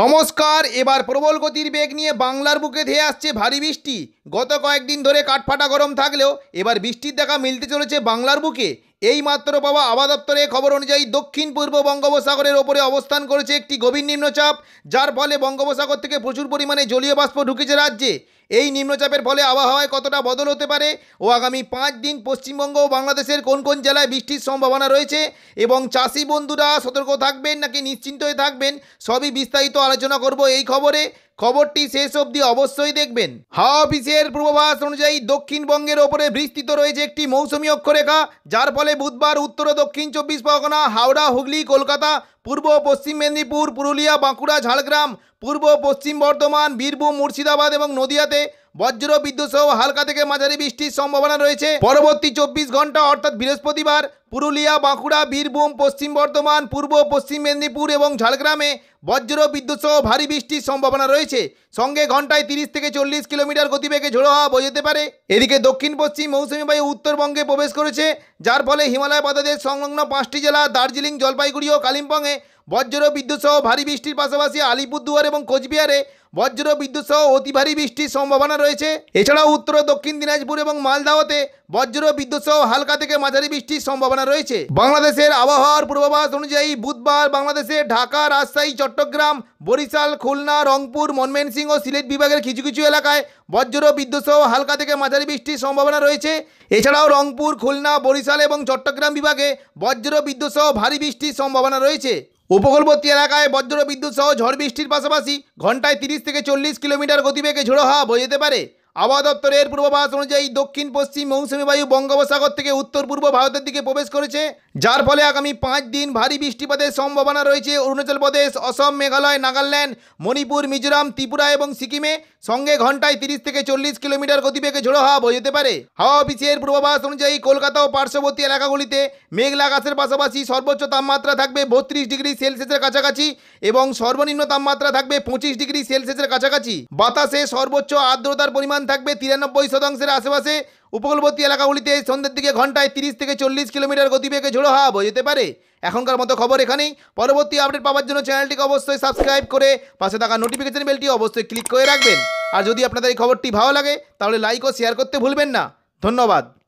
নমস্কার এবার প্রবল গতির বেগ নিয়ে বাংলার বুকে ধেয়ে আসছে ভারী বৃষ্টি গত কয়েকদিন ধরে কাঠফাটা গরম থাকলেও এবার বৃষ্টির দেখা মিলতে চলেছে বাংলার বুকে এই মাত্র পাওয়া আবহাওয়া দপ্তরের খবর অনুযায়ী দক্ষিণ পূর্ব বঙ্গোপসাগরের ওপরে অবস্থান করেছে একটি গভীর নিম্নচাপ যার ফলে বঙ্গোপসাগর থেকে প্রচুর পরিমাণে জলীয় বাষ্প ঢুকেছে রাজ্যে এই নিম্নচাপের ফলে আবহাওয়ায় কতটা বদল হতে পারে ও আগামী পাঁচ দিন পশ্চিমবঙ্গ ও বাংলাদেশের কোন কোন জেলায় বৃষ্টির সম্ভাবনা রয়েছে এবং চাষি বন্ধুরা সতর্ক থাকবেন নাকি নিশ্চিন্ত হয়ে থাকবেন সবই বিস্তারিত আলোচনা করব এই খবরে খবরটি শেষ অবধি অবশ্যই দেখবেন হাওয়া অফিসের পূর্বাভাস অনুযায়ী দক্ষিণবঙ্গের ওপরে বিস্তৃত রয়েছে একটি মৌসুমী অক্ষরেখা যার ফলে বুধবার উত্তর দক্ষিণ চব্বিশ পরগনা হাওড়া হুগলি কলকাতা পূর্ব পশ্চিম মেদিনীপুর পুরুলিয়া বাঁকুড়া ঝাড়গ্রাম পূর্ব পশ্চিম বর্ধমান বীরভূম মুর্শিদাবাদ এবং নদিয়াতে বজ্র বিদ্যুৎ সহ হালকা থেকে মাঝারি বৃষ্টির সম্ভাবনা রয়েছে পরবর্তী চব্বিশ ঘন্টা অর্থাৎ বৃহস্পতিবার পুরুলিয়া বাঁকুড়া বীরভূম পশ্চিম বর্ধমান পূর্ব পশ্চিম মেদিনীপুর এবং ঝাড়গ্রামে বজ্র বিদ্যুৎ সহ ভারী বৃষ্টির সম্ভাবনা রয়েছে সঙ্গে ঘন্টায় তিরিশ থেকে চল্লিশ কিলোমিটার গতিবেগে ঝোড়ো হওয়া বোঝাতে পারে এদিকে দক্ষিণ পশ্চিম মৌসুমী বায়ু উত্তরবঙ্গে প্রবেশ করেছে যার ফলে হিমালয় পাতাদের সংলগ্ন পাঁচটি জেলা দার্জিলিং জলপাইগুড়ি ও কালিম্পংয়ে বজ্র বিদ্যুৎ সহ ভারী বৃষ্টির পাশাপাশি আলিপুরদুয়ার এবং কোচবিহারে বজ্র বিদ্যুৎ সহ অতি ভারী বৃষ্টির সম্ভাবনা রয়েছে এছাড়াও উত্তর দক্ষিণ দিনাজপুর এবং মালদাওতে বজ্র বিদ্যুৎ সহ হালকা থেকে মাঝারি বৃষ্টির সম্ভাবনা রয়েছে বাংলাদেশের আবহাওয়ার পূর্বাভাস অনুযায়ী বুধবার বাংলাদেশে ঢাকা রাজশাহী চট্টগ্রাম বরিশাল খুলনা রংপুর মনমেনসিং ও সিলেট বিভাগের কিছু কিছু এলাকায় বজ্র বিদ্যুৎ সহ হালকা থেকে মাঝারি বৃষ্টির সম্ভাবনা রয়েছে এছাড়াও রংপুর খুলনা বরিশাল এবং চট্টগ্রাম বিভাগে বজ্র বিদ্যুৎ সহ ভারী বৃষ্টির সম্ভাবনা রয়েছে উপকূলবর্তী এলাকায় বজ্র বিদ্যুৎ সহ ঝড় বৃষ্টির পাশাপাশি ঘন্টায় তিরিশ থেকে চল্লিশ কিলোমিটার গতিবেগে ঝোড়ো হাওয়া বয়ে যেতে পারে আবহাওয়া দপ্তরের পূর্বাভাস অনুযায়ী দক্ষিণ পশ্চিম মৌসুমী বায়ু বঙ্গোপসাগর থেকে উত্তর পূর্ব ভারতের দিকে প্রবেশ করেছে যার ফলে আগামী পাঁচ দিন ভারী বৃষ্টিপাতের সম্ভাবনা রয়েছে অরুণাচল প্রদেশ অসম মেঘালয় নাগাল্যান্ড মণিপুর মিজোরাম ত্রিপুরা এবং সিকিমে সঙ্গে ঘন্টায় তিরিশ থেকে চল্লিশ কিলোমিটার গতিবেগে ঝোড়ো হাওয়া বোঝাতে পারে হাওয়া অফিসের পূর্বাভাস অনুযায়ী কলকাতা ও পার্শ্ববর্তী এলাকাগুলিতে মেঘলা গাছের পাশাপাশি সর্বোচ্চ তাপমাত্রা থাকবে বত্রিশ ডিগ্রি সেলসিয়াসের কাছাকাছি এবং সর্বনিম্ন তাপমাত্রা থাকবে পঁচিশ ডিগ্রি সেলসিয়াসের কাছাকাছি বাতাসে সর্বোচ্চ আর্দ্রতার পরিমাণ থাকবে তিরানব্বই শতাংশের আশেপাশে উপকূলবর্তী এলাকাগুলিতে সন্ধ্যের দিকে ঘন্টায় তিরিশ থেকে চল্লিশ কিলোমিটার গতিবেগে ঝোড়ো হাওয়া যেতে পারে এখনকার মতো খবর এখানেই পরবর্তী আপডেট পাওয়ার জন্য চ্যানেলটিকে অবশ্যই সাবস্ক্রাইব করে পাশে থাকা নোটিফিকেশন বেলটি অবশ্যই ক্লিক করে রাখবেন আর যদি আপনাদের এই খবরটি ভালো লাগে তাহলে লাইক ও শেয়ার করতে ভুলবেন না ধন্যবাদ